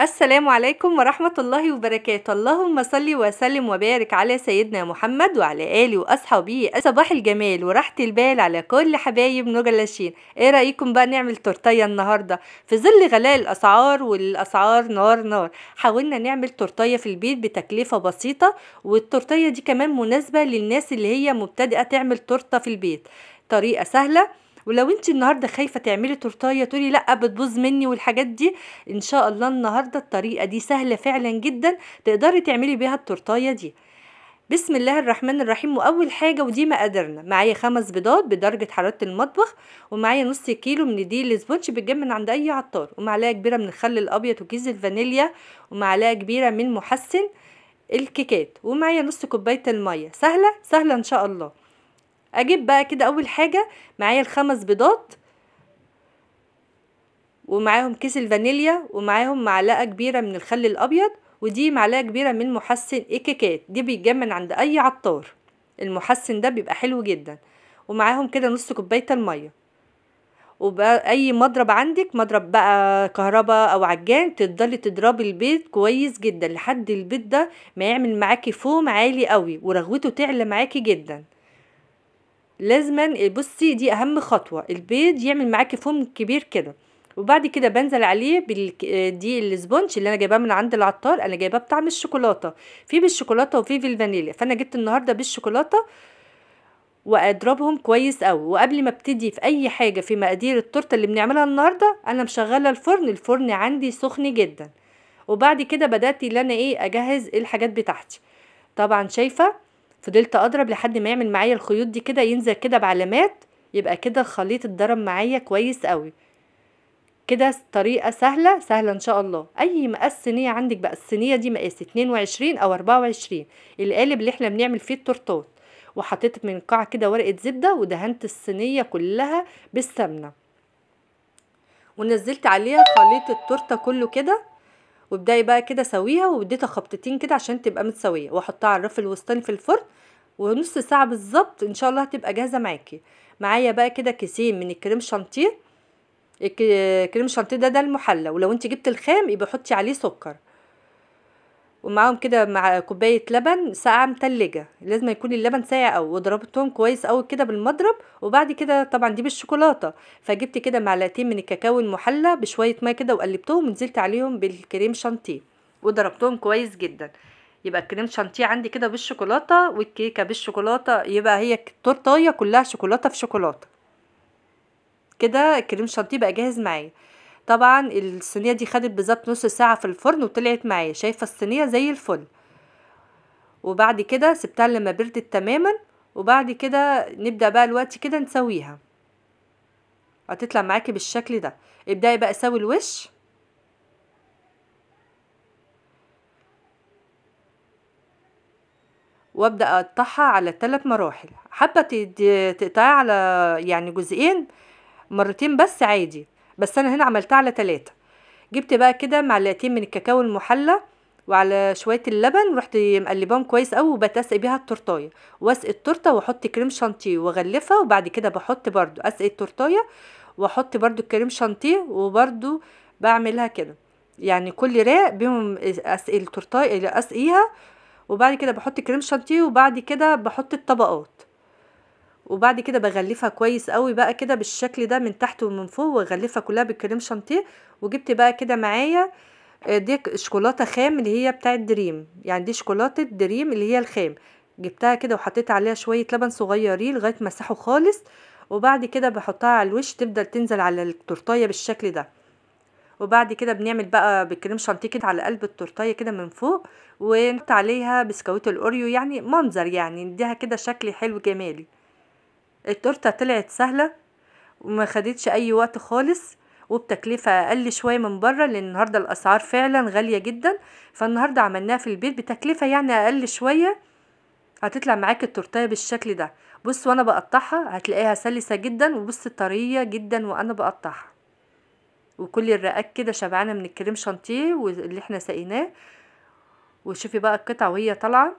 السلام عليكم ورحمة الله وبركاته اللهم صل وسلم وبارك على سيدنا محمد وعلى آله وأصحابه صباح الجمال وراحة البال على كل حبايب نور لاشين ايه رأيكم بقى نعمل تورتية النهاردة في ظل غلاء الأسعار والأسعار نار نار حاولنا نعمل تورتية في البيت بتكلفة بسيطة والتورتية دي كمان مناسبة للناس اللي هي مبتدئة تعمل تورتة في البيت طريقة سهلة ولو انت النهارده خايفه تعملي تورتايه تقولي لا بتبوظ مني والحاجات دي ان شاء الله النهارده الطريقه دي سهله فعلا جدا تقدري تعملي بيها التورتايه دي بسم الله الرحمن الرحيم واول حاجه ودي مقاديرنا معايا خمس بيضات بدرجه حراره المطبخ ومعايا نص كيلو من دي الاسبونج بتجيب من عند اي عطار ومعلقه كبيره من الخل الابيض وكيس الفانيليا ومعلقه كبيره من محسن الكيكات ومعايا نص كوبايه الميه سهله سهله ان شاء الله اجيب بقى كده اول حاجه معايا الخمس بيضات ومعاهم كيس الفانيليا ومعاهم معلقه كبيره من الخل الابيض ودي معلقه كبيره من محسن ايكيكات دي بيتجمن عند اي عطار المحسن ده بيبقى حلو جدا ومعاهم كده نص كوبايه الميه وبأي مضرب عندك مضرب بقى كهرباء او عجان تفضلي تضربي البيض كويس جدا لحد البيض ده ما يعمل معاكي فوم عالي قوي ورغوته تعلى معاكي جدا لازما إيه، بصي دي اهم خطوه البيض يعمل معاكي فوم كبير كده وبعد كده بنزل عليه دي السبونج اللي انا جايباه من عند العطار انا جايباه بطعم الشوكولاته في بالشوكولاته وفي بالفانيليا فانا جبت النهارده بالشوكولاته واضربهم كويس قوي وقبل ما ابتدي في اي حاجه في مقادير التورته اللي بنعملها النهارده انا مشغله الفرن الفرن عندي سخن جدا وبعد كده بدات ان انا ايه اجهز الحاجات بتاعتي طبعا شايفه فضلت اضرب لحد ما يعمل معايا الخيوط دي كده ينزل كده بعلامات يبقى كده الخليط اتضرب معايا كويس قوي كده طريقة سهلة سهلة ان شاء الله اي مقاس صينية عندك بقى الصينية دي مقاس 22 او 24 القالب اللي احنا بنعمل فيه التورتات وحطيت من قاع كده ورقة زبدة ودهنت الصينية كلها بالسمنة ونزلت عليها خليط التورتة كله كده وابدأي بقى كده سويها واديتها خبطتين كده عشان تبقى متساوية واحطها على الرف الوسطاني في الفرن ونص ساعة بالظبط ان شاء الله هتبقى جاهزة معاكي معايا بقى كده كيسين من الكريم شانتيه الكريم شانتيه ده ده المحلى ولو انت جبت الخام يبقى حطي عليه سكر ومعاهم كده مع كوبايه لبن ساقعه متلجه لازم يكون اللبن ساقع أو وضربتهم كويس أوي كده بالمضرب وبعد كده طبعا دي بالشوكولاته فجبت كده معلقتين من الكاكاو المحلى بشويه ماء كده وقلبتهم ونزلت عليهم بالكريم شانتيه وضربتهم كويس جدا يبقى الكريم شانتيه عندي كده بالشوكولاته والكيكه بالشوكولاته يبقى هي التورتايه كلها شوكولاته في شوكولاته كده الكريم شانتيه بقى جاهز معايا طبعا الصينيه دي خدت بالظبط نص ساعه في الفرن وطلعت معايا شايفه الصينيه زي الفل وبعد كده سبتها لما بردت تماما وبعد كده نبدا بقى الوقت كده نسويها هتطلع معاكي بالشكل ده ابداي بقى سوي الوش وابدا اقطعها على ثلاث مراحل حابه تقطعيها على يعني جزئين مرتين بس عادي بس انا هنا عملتها على ثلاثة جبت بقى كده معلقتين من الكاكاو المحلى وعلى شويه اللبن رحت مقلباهم كويس قوي وبتسقي بيها التورتايه واسقي التورته واحط كريم شانتيه واغلفها وبعد كده بحط برضو اسقي التورتايه واحط برضو الكريم شانتيه وبرضو بعملها كده يعني كل راق بيهم اسقي التورتايه اسقيها وبعد كده بحط كريم شانتيه وبعد كده بحط الطبقات وبعد كده بغلفها كويس قوي بقى كده بالشكل ده من تحت ومن فوق وغلفها كلها بالكريم شانتيه وجبت بقى كده معايا آه، دي شوكولاته خام اللي هي بتاعه دريم يعني دي شوكولاته دريم اللي هي الخام جبتها كده وحطيت عليها شويه لبن صغيرين لغايه ما ساحوا خالص وبعد كده بحطها على الوش تفضل تنزل على التورتايه بالشكل ده وبعد كده بنعمل بقى بالكريم شانتيه كده على قلب التورتايه كده من فوق ونحط عليها بسكويت الاوريو يعني منظر يعني نديها كده شكل حلو جمالي التورته طلعت سهله وما خدتش اي وقت خالص وبتكلفة أقل شوية من بره لأن النهاردة الأسعار فعلا غالية جدا فالنهاردة عملناها في البيت بتكلفة يعني أقل شوية هتطلع معاك التورتية بالشكل ده بص وانا بقطعها هتلاقيها سلسه جدا وبص طريه جدا وانا بقطعها وكل الرقاق كده شبعانه من الكريم شانتيه واللي احنا سقيناه وشوفي بقى القطعه وهي طالعه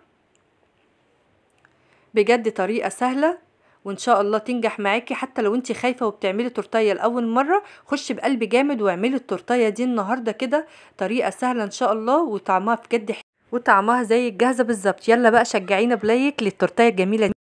بجد طريقه سهله وان شاء الله تنجح معاكي حتى لو انت خايفه وبتعملي تورتيه لاول مره خشي بقلب جامد واعملي التورتيه دي النهارده كده طريقه سهله ان شاء الله وطعمها بجد وطعمها زي الجاهزه بالظبط يلا بقى شجعينا بلايك للتورتيه الجميله دي